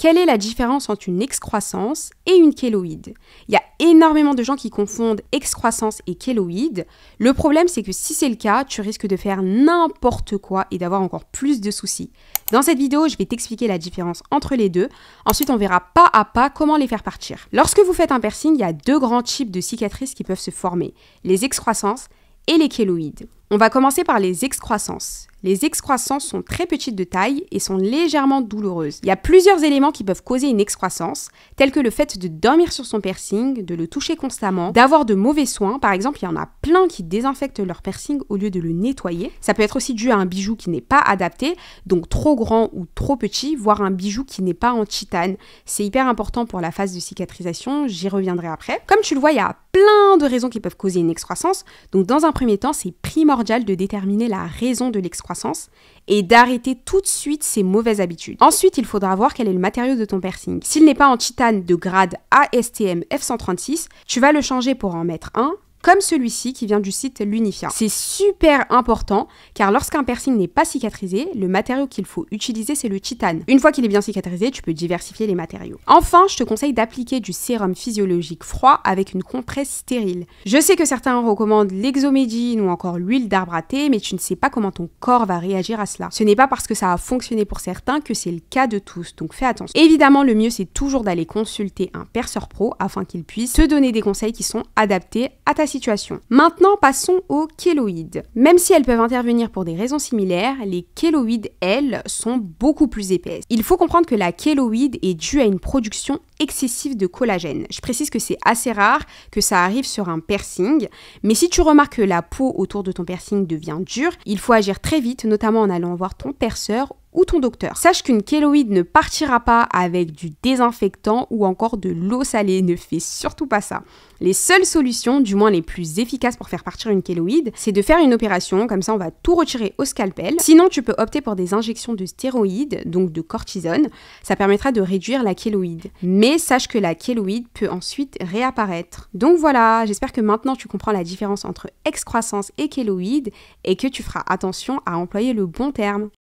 Quelle est la différence entre une excroissance et une kéloïde Il y a énormément de gens qui confondent excroissance et kéloïde. Le problème, c'est que si c'est le cas, tu risques de faire n'importe quoi et d'avoir encore plus de soucis. Dans cette vidéo, je vais t'expliquer la différence entre les deux. Ensuite, on verra pas à pas comment les faire partir. Lorsque vous faites un piercing, il y a deux grands types de cicatrices qui peuvent se former les excroissances et les kéloïdes. On va commencer par les excroissances. Les excroissances sont très petites de taille et sont légèrement douloureuses. Il y a plusieurs éléments qui peuvent causer une excroissance, tels que le fait de dormir sur son piercing, de le toucher constamment, d'avoir de mauvais soins. Par exemple, il y en a plein qui désinfectent leur piercing au lieu de le nettoyer. Ça peut être aussi dû à un bijou qui n'est pas adapté, donc trop grand ou trop petit, voire un bijou qui n'est pas en titane. C'est hyper important pour la phase de cicatrisation, j'y reviendrai après. Comme tu le vois, il y a plein de raisons qui peuvent causer une excroissance. Donc dans un premier temps, c'est primordial de déterminer la raison de l'excroissance et d'arrêter tout de suite ces mauvaises habitudes. Ensuite, il faudra voir quel est le matériau de ton piercing. S'il n'est pas en titane de grade ASTM F136, tu vas le changer pour en mettre un comme celui-ci qui vient du site Lunifia. C'est super important car lorsqu'un piercing n'est pas cicatrisé, le matériau qu'il faut utiliser c'est le titane. Une fois qu'il est bien cicatrisé, tu peux diversifier les matériaux. Enfin, je te conseille d'appliquer du sérum physiologique froid avec une compresse stérile. Je sais que certains recommandent l'exomédine ou encore l'huile d'arbre à thé, mais tu ne sais pas comment ton corps va réagir à cela. Ce n'est pas parce que ça a fonctionné pour certains que c'est le cas de tous, donc fais attention. Évidemment, le mieux c'est toujours d'aller consulter un perceur pro afin qu'il puisse te donner des conseils qui sont adaptés à ta situation Maintenant, passons aux kéloïdes. Même si elles peuvent intervenir pour des raisons similaires, les kéloïdes, elles, sont beaucoup plus épaisses. Il faut comprendre que la kéloïde est due à une production excessive de collagène. Je précise que c'est assez rare que ça arrive sur un piercing, mais si tu remarques que la peau autour de ton piercing devient dure, il faut agir très vite, notamment en allant voir ton perceur ou ton docteur. Sache qu'une kéloïde ne partira pas avec du désinfectant ou encore de l'eau salée. Ne fais surtout pas ça. Les seules solutions, du moins les plus efficaces pour faire partir une kéloïde, c'est de faire une opération, comme ça on va tout retirer au scalpel. Sinon, tu peux opter pour des injections de stéroïdes, donc de cortisone. Ça permettra de réduire la kéloïde. Mais sache que la kéloïde peut ensuite réapparaître. Donc voilà, j'espère que maintenant tu comprends la différence entre excroissance et kéloïde et que tu feras attention à employer le bon terme.